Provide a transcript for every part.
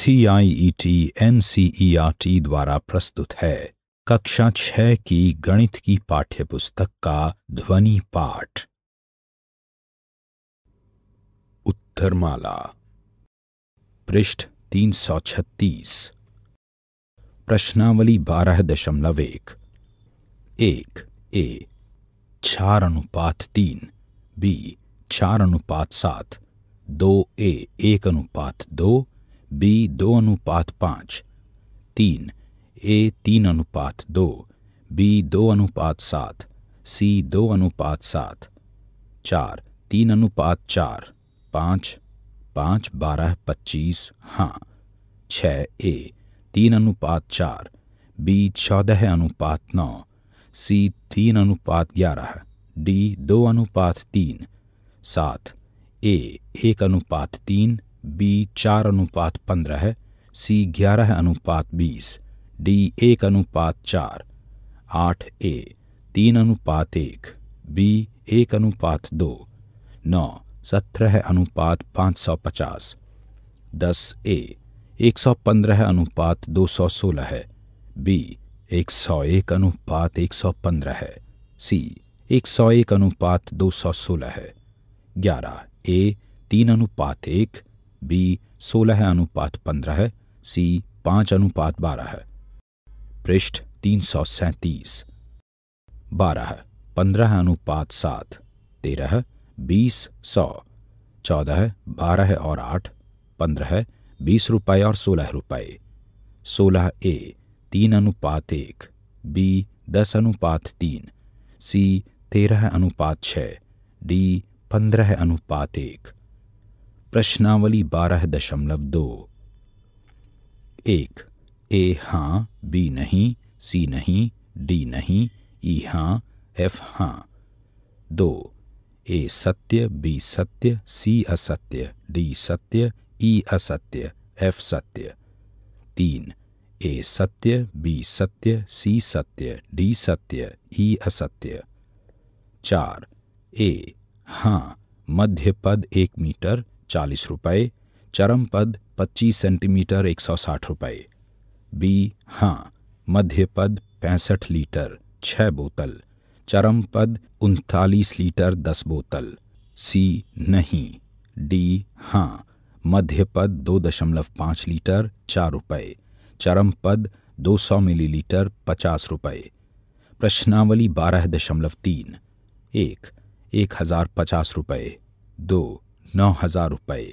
CIET NCERT e e द्वारा प्रस्तुत है कक्षा छह की गणित की पाठ्य पुस्तक का ध्वनि पाठ उत्तरमाला पृष्ठ तीन सौ छत्तीस प्रश्नावली बारह दशमलव एक एक ए चार अनुपात तीन बी चार अनुपात सात दो ए एक अनुपात दो बी दो अनुपात पाँच तीन ए तीन अनुपात दो बी दो अनुपात सात सी दो अनुपात सात चार तीन अनुपात चार पाँच पाँच बारह पच्चीस हाँ छ ए तीन अनुपात चार बी चौदह अनुपात नौ सी तीन अनुपात ग्यारह डी दो अनुपात तीन सात ए एक अनुपात तीन बी चार अनुपात पंद्रह सी ग्यारह अनुपात बीस डी एक अनुपात चार आठ ए तीन अनुपात एक बी एक अनुपात दो नौ सत्रह अनुपात पाँच सौ पचास दस ए एक सौ पंद्रह अनुपात दो सौ सोलह है बी एक सौ एक अनुपात एक सौ पंद्रह है सी एक सौ एक अनुपात दो सौ सोलह है ग्यारह ए तीन अनुपात एक बी सोलह अनुपात पंद्रह सी पाँच अनुपात बारह पृष्ठ तीन सौ सैतीस बारह पंद्रह अनुपात सात तेरह बीस सौ चौदह बारह और आठ पंद्रह बीस रुपये और सोलह रुपये सोलह ए तीन अनुपात एक बी दस अनुपात तीन सी तेरह अनुपात छः डी पंद्रह अनुपात एक प्रश्नावली बारह दशमलव दो एक ए हाँ बी नहीं सी नहीं डी नहीं ई हाँ एफ हाँ दो ए सत्य बी सत्य सी असत्य डी सत्य ई असत्य एफ सत्य तीन ए सत्य बी सत्य सी सत्य डी सत्य ई असत्य चार ए हाँ मध्य पद एक मीटर चालीस रुपये चरम पद पच्चीस सेंटीमीटर एक सौ साठ रुपये बी हाँ मध्य पद पैंसठ लीटर छः बोतल चरम पद उनतालीस लीटर दस बोतल सी नहीं डी हाँ मध्य पद दो दशमलव पाँच लीटर चार रुपये चरम पद दो सौ मिलीलीटर पचास रुपये प्रश्नावली बारह दशमलव तीन एक एक हज़ार पचास रुपये दो नौ हजार रुपये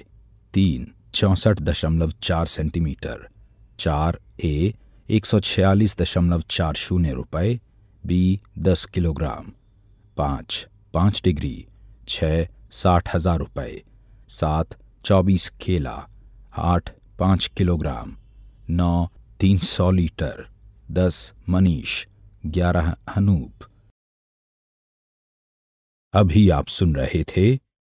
तीन चौंसठ दशमलव चार सेंटीमीटर चार ए एक सौ छियालीस दशमलव चार शून्य रुपये बी दस किलोग्राम पाँच पाँच डिग्री छ साठ हजार रुपये सात चौबीस केला आठ पाँच किलोग्राम नौ तीन सौ लीटर दस मनीष ग्यारह अनूप अभी आप सुन रहे थे